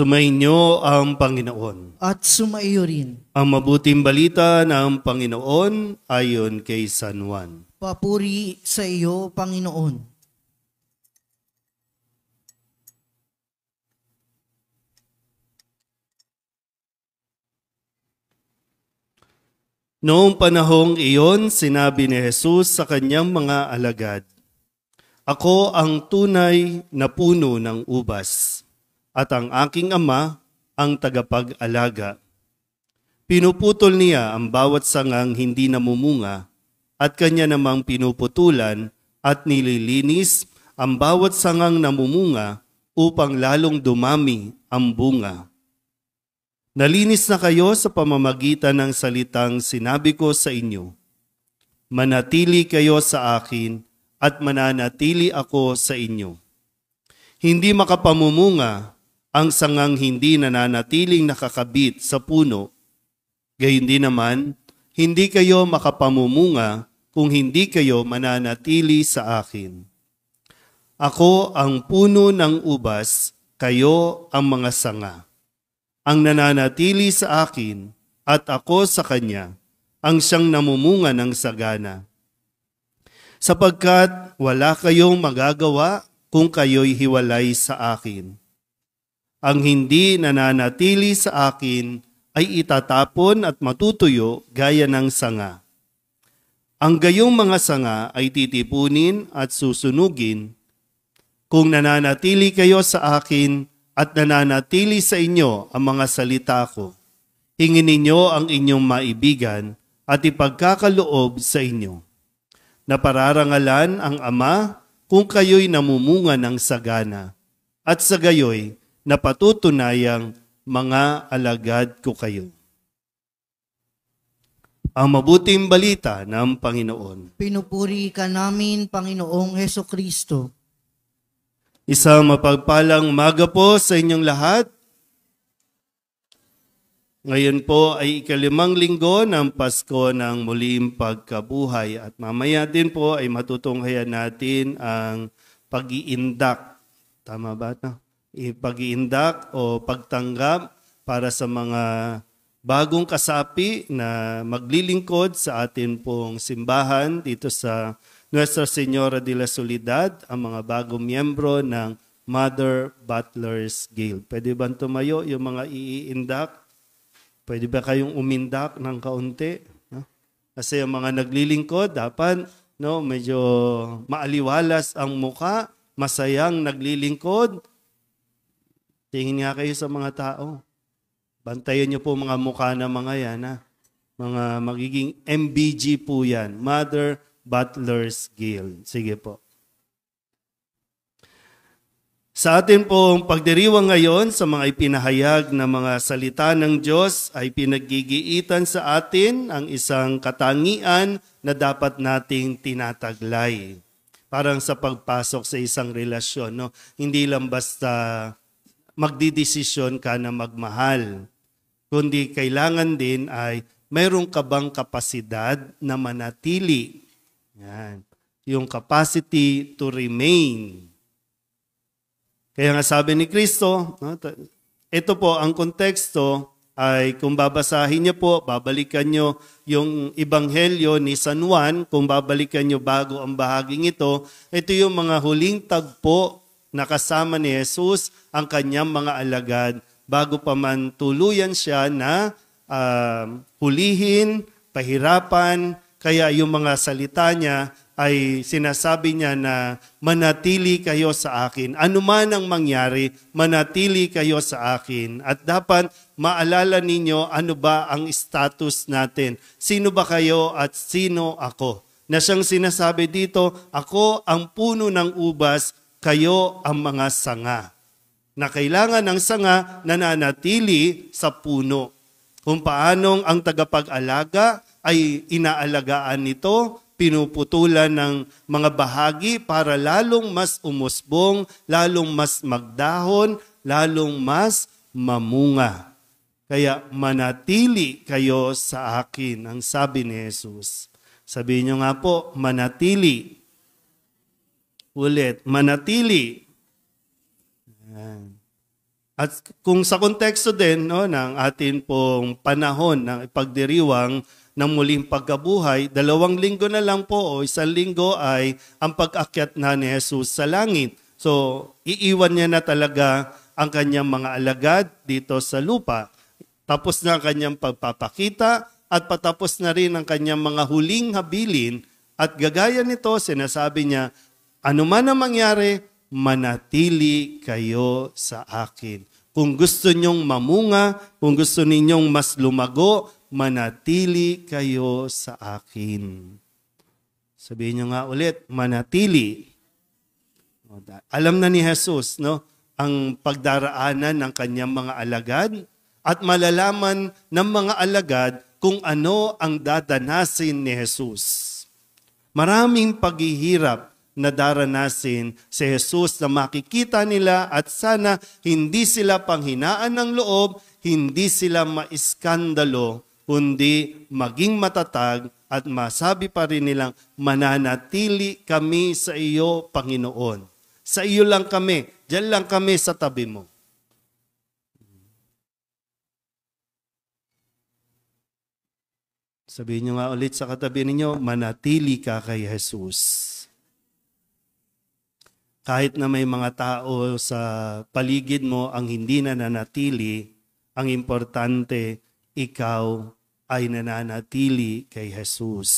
Sumainyo ang Panginoon. At sumaiyo rin. Ang mabuting balita ng Panginoon ayon kay San Juan. Papuri sa iyo, Panginoon. Noong panahong iyon, sinabi ni Jesus sa kanyang mga alagad, Ako ang tunay na puno ng ubas at ang aking ama ang tagapag-alaga. Pinuputol niya ang bawat sangang hindi namumunga at kanya namang pinuputulan at nililinis ang bawat sangang namumunga upang lalong dumami ang bunga. Nalinis na kayo sa pamamagitan ng salitang sinabi ko sa inyo. Manatili kayo sa akin at mananatili ako sa inyo. Hindi makapamumunga ang sangang hindi nananatiling nakakabit sa puno, gayon din naman, hindi kayo makapamumunga kung hindi kayo mananatili sa akin. Ako ang puno ng ubas, kayo ang mga sanga. Ang nananatili sa akin at ako sa kanya, ang siyang namumunga ng sagana. Sapagkat wala kayong magagawa kung kayo'y hiwalay sa akin ang hindi nananatili sa akin ay itatapon at matutuyo gaya ng sanga. Ang gayong mga sanga ay titipunin at susunugin. Kung nananatili kayo sa akin at nananatili sa inyo ang mga salita ko, hingin ninyo ang inyong maibigan at ipagkakaloob sa inyo. Napararangalan ang Ama kung kayo'y namumunga ng sagana. At sa gayoy, na patutunayang mga alagad ko kayo. Ang mabuting balita ng Panginoon. Pinupuri ka namin, Panginoong Heso Kristo. Isang mapagpalang maga po sa inyong lahat. Ngayon po ay ikalimang linggo ng Pasko ng muling pagkabuhay at mamaya din po ay matutunghayan natin ang pag-iindak. Tama ba? No? pag-iindak o pagtanggap para sa mga bagong kasapi na maglilingkod sa atin pong simbahan dito sa Nuestra Senora de la Solidad, ang mga bagong miyembro ng Mother Butlers Guild. Pwede ba tumayo yung mga iindak? Pwede ba kayong umindak ng kaunti? Kasi yung mga naglilingkod, dapat no, medyo maaliwalas ang muka, masayang naglilingkod, Tingin nga kayo sa mga tao. Bantayan niyo po mga mukha ng mga yan. Ha? Mga magiging MBG po yan. Mother Butler's Guild. Sige po. Sa atin pong pagdiriwang ngayon sa mga ipinahayag na mga salita ng Diyos ay pinaggigiitan sa atin ang isang katangian na dapat nating tinataglay. Parang sa pagpasok sa isang relasyon, no? hindi lang basta magdidesisyon ka na magmahal. Kundi kailangan din ay mayroon ka bang kapasidad na manatili. Yan. Yung capacity to remain. Kaya nga sabi ni Kristo, ito po ang konteksto ay kung babasahin niyo po, babalikan niyo yung Ebanghelyo ni San Juan, kung babalikan niyo bago ang bahaging ito, ito yung mga huling tagpo nakasama ni Jesus ang kanyang mga alagad bago pa man tuluyan siya na uh, hulihin, pahirapan, kaya yung mga salita niya ay sinasabi niya na manatili kayo sa akin. Ano man ang mangyari, manatili kayo sa akin. At dapat maalala ninyo ano ba ang status natin. Sino ba kayo at sino ako? Na siyang sinasabi dito, ako ang puno ng ubas kayo ang mga sanga na kailangan ng sanga nananatili sa puno. Kung paanong ang tagapag-alaga ay inaalagaan nito, pinuputulan ng mga bahagi para lalong mas umusbong, lalong mas magdahon, lalong mas mamunga. Kaya manatili kayo sa akin, ang sabi ni Jesus. Sabihin nyo nga po, manatili ulit, manatili. At kung sa konteksto din no, ng atin pong panahon ng ipagdiriwang ng muling pagkabuhay, dalawang linggo na lang po o isang linggo ay ang pag-akyat na ni Jesus sa langit. So, iiwan niya na talaga ang kanyang mga alagad dito sa lupa. Tapos na ang kanyang pagpapakita at patapos na rin ang kanyang mga huling habilin at gagaya nito, sinasabi niya, ano man ang mangyari, manatili kayo sa akin. Kung gusto ninyong mamunga, kung gusto ninyong mas lumago, manatili kayo sa akin. Sabihin nyo nga ulit, manatili. Alam na ni Jesus, no? Ang pagdaraanan ng kanyang mga alagad at malalaman ng mga alagad kung ano ang dadanasin ni Jesus. Maraming paghihirap nadaranasin si Jesus na makikita nila at sana hindi sila panghinaan ng loob, hindi sila maiskandalo, kundi maging matatag at masabi pa rin nilang mananatili kami sa iyo, Panginoon. Sa iyo lang kami, diyan lang kami sa tabi mo. Sabihin nyo nga ulit sa katabi ninyo, manatili ka kay Jesus kahit na may mga tao sa paligid mo ang hindi nananatili, ang importante, ikaw ay nananatili kay Jesus.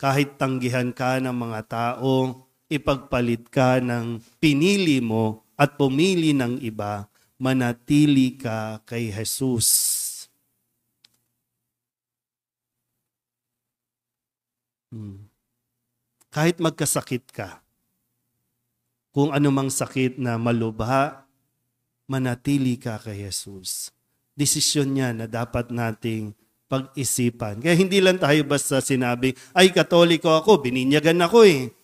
Kahit tanggihan ka ng mga tao, ipagpalit ka ng pinili mo at pumili ng iba, manatili ka kay Jesus. Hmm. Kahit magkasakit ka, kung anumang sakit na malubha, manatili ka kay Jesus. Desisyon niya na dapat nating pag-isipan. Kaya hindi lang tayo basta sinabi, ay katoliko ako, bininyagan ako eh.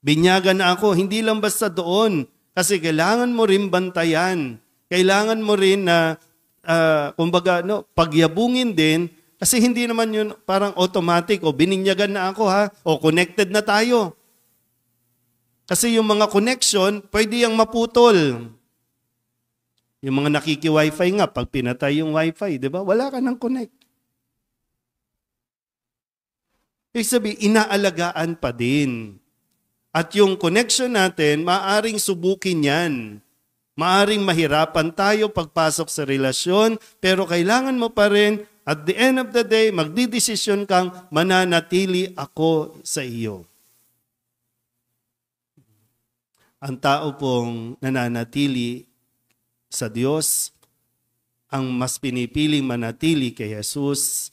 Binyagan na ako, hindi lang basta doon. Kasi kailangan mo rin bantayan. Kailangan mo rin na, uh, kumbaga, no, pagyabungin din. Kasi hindi naman yun parang automatic o bininyagan na ako ha, o connected na tayo. Kasi yung mga connection, pwede yung maputol. Yung mga nakiki-wifi nga, pag pinatay yung wifi, di ba? Wala ka ng connect. Ibig sabihin, inaalagaan pa din. At yung connection natin, maaring subukin yan. Maaring mahirapan tayo pagpasok sa relasyon, pero kailangan mo pa rin, at the end of the day, magdidesisyon kang mananatili ako sa iyo. Ang tao pong nananatili sa Diyos, ang mas pinipiling manatili kay Jesus,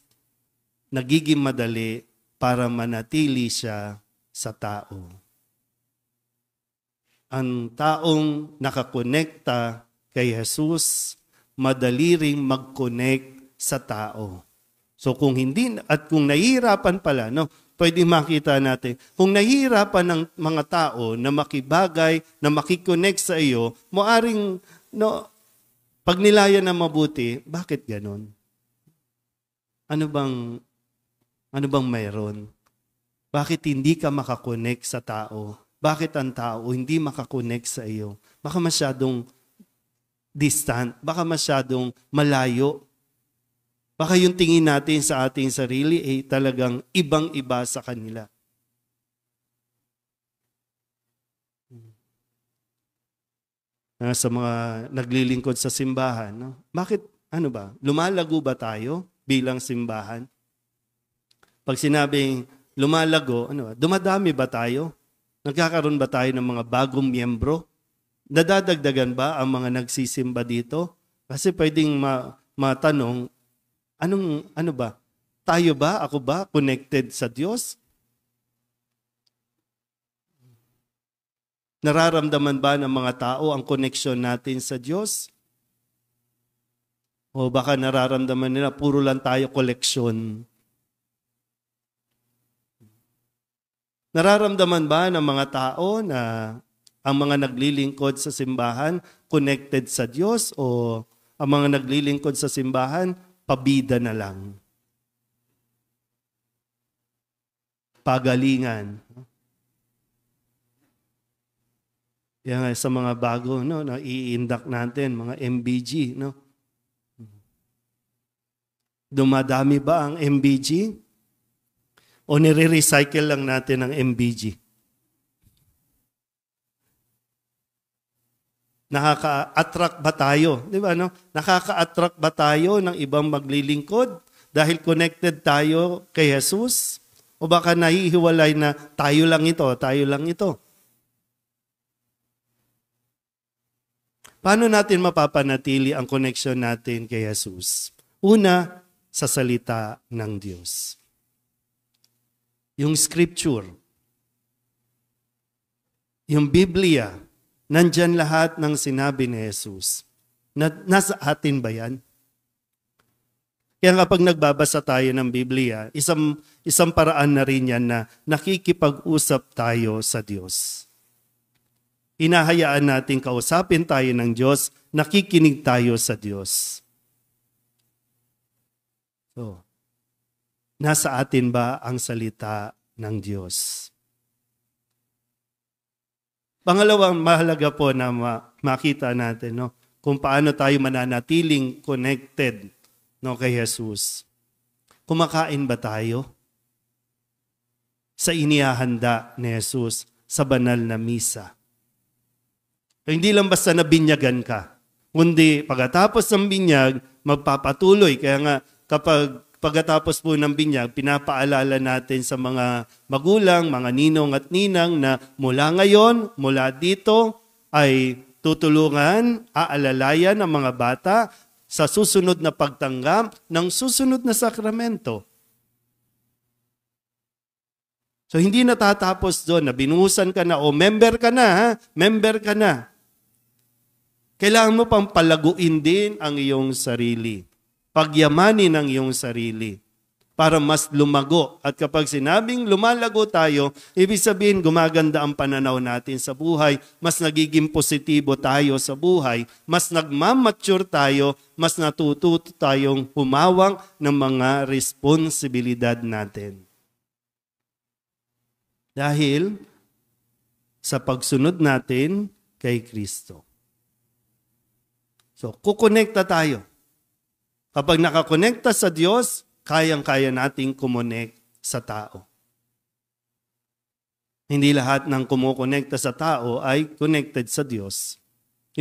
nagiging madali para manatili siya sa tao. Ang taong nakakonekta kay Jesus, madali ring mag-connect sa tao. So kung hindi, at kung nahihirapan pala, no, pwede makita natin. Kung nahihirapan ng mga tao na makibagay, na makikonnect sa iyo, maaring, no, pag nilayan na mabuti, bakit ganon? Ano bang, ano bang mayroon? Bakit hindi ka makakonect sa tao? Bakit ang tao hindi makakonect sa iyo? Baka masyadong distant, baka masyadong malayo Baka yung tingin natin sa ating sarili ay talagang ibang-iba sa kanila. Uh, sa mga naglilingkod sa simbahan, no? bakit, ano ba, lumalago ba tayo bilang simbahan? Pag sinabing lumalago, ano ba, dumadami ba tayo? Nagkakaroon ba tayo ng mga bagong miyembro? Nadadagdagan ba ang mga nagsisimba dito? Kasi pwedeng ma- matanong, Anong, ano ba? Tayo ba? Ako ba? Connected sa Diyos? Nararamdaman ba ng mga tao ang connection natin sa Diyos? O baka nararamdaman nila, puro lang tayo collection? Nararamdaman ba ng mga tao na ang mga naglilingkod sa simbahan connected sa Diyos o ang mga naglilingkod sa simbahan pabida na lang. Pagalingan. Yan nga sa mga bago, no, na iindak natin, mga MBG, no? Dumadami ba ang MBG? O nire-recycle lang natin ang MBG? Nakaka-attract ba tayo? Di ba, no? Nakaka-attract ba tayo ng ibang maglilingkod dahil connected tayo kay Jesus? O baka nahihiwalay na tayo lang ito, tayo lang ito? Paano natin mapapanatili ang connection natin kay Jesus? Una, sa salita ng Diyos. Yung scripture, yung Biblia, Nandyan lahat ng sinabi ni Jesus. Na, nasa atin ba yan? Kaya kapag nagbabasa tayo ng Biblia, isang, isang paraan na rin yan na nakikipag-usap tayo sa Diyos. Hinahayaan natin kausapin tayo ng Diyos, nakikinig tayo sa Diyos. So, nasa atin ba ang salita ng Diyos? Pangalawang mahalaga po na ma- makita natin no kung paano tayo mananatiling connected no kay Jesus. Kumakain ba tayo sa inihahanda ni Jesus sa banal na misa? Eh, hindi lang basta nabinyagan ka, kundi pagkatapos ng binyag, magpapatuloy. Kaya nga kapag pagkatapos po ng binyag, pinapaalala natin sa mga magulang, mga ninong at ninang na mula ngayon, mula dito ay tutulungan, aalalayan ang mga bata sa susunod na pagtanggap ng susunod na sakramento. So hindi natatapos doon na binuhusan ka na o member ka na, ha? member ka na. Kailangan mo pang palaguin din ang iyong sarili pagyamanin ang iyong sarili para mas lumago. At kapag sinabing lumalago tayo, ibig sabihin gumaganda ang pananaw natin sa buhay, mas nagiging positibo tayo sa buhay, mas nagmamature tayo, mas natututo tayong humawang ng mga responsibilidad natin. Dahil sa pagsunod natin kay Kristo. So, kukonekta tayo Kapag nakakonekta sa Diyos, kayang-kaya nating kumonek sa tao. Hindi lahat ng kumukonekta sa tao ay connected sa Diyos.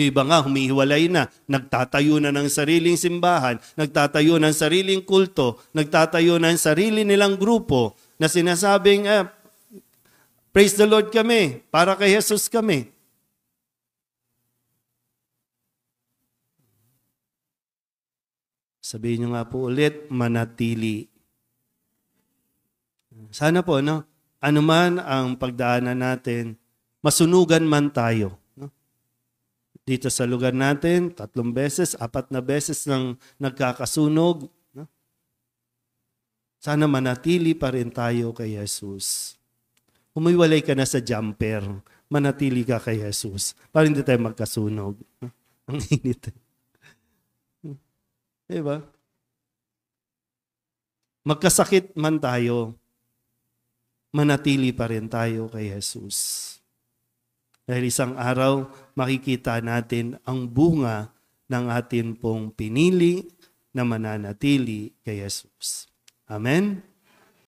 Yung iba nga, humihiwalay na, nagtatayo na ng sariling simbahan, nagtatayo ng sariling kulto, nagtatayo ng sarili nilang grupo na sinasabing, eh, praise the Lord kami, para kay Jesus kami. Sabihin nyo nga po ulit, manatili. Sana po, no? anuman ang pagdaanan natin, masunugan man tayo. No? Dito sa lugar natin, tatlong beses, apat na beses nang nagkakasunog. No? Sana manatili pa rin tayo kay Jesus. Umiwalay ka na sa jumper, manatili ka kay Jesus para hindi tayo magkasunog. No? Ang init. Di diba? Magkasakit man tayo, manatili pa rin tayo kay Jesus. Dahil isang araw, makikita natin ang bunga ng atin pong pinili na mananatili kay Jesus. Amen?